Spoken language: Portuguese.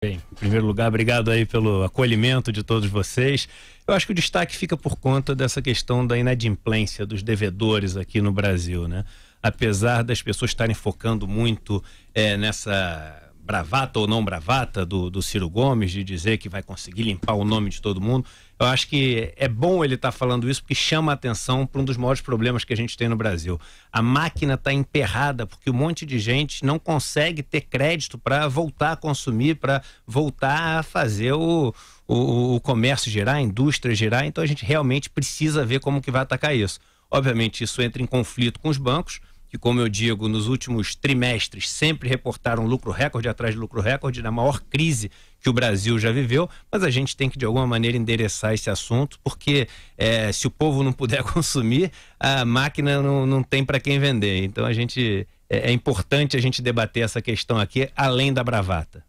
Bem, em primeiro lugar, obrigado aí pelo acolhimento de todos vocês. Eu acho que o destaque fica por conta dessa questão da inadimplência dos devedores aqui no Brasil, né? Apesar das pessoas estarem focando muito é, nessa bravata ou não bravata do, do Ciro Gomes, de dizer que vai conseguir limpar o nome de todo mundo. Eu acho que é bom ele estar tá falando isso porque chama a atenção para um dos maiores problemas que a gente tem no Brasil. A máquina está emperrada porque um monte de gente não consegue ter crédito para voltar a consumir, para voltar a fazer o, o, o, comércio gerar, a indústria gerar. Então a gente realmente precisa ver como que vai atacar isso. Obviamente isso entra em conflito com os bancos, que, como eu digo, nos últimos trimestres sempre reportaram lucro recorde atrás de lucro recorde, na maior crise que o Brasil já viveu, mas a gente tem que, de alguma maneira, endereçar esse assunto, porque é, se o povo não puder consumir, a máquina não, não tem para quem vender. Então, a gente é, é importante a gente debater essa questão aqui, além da bravata.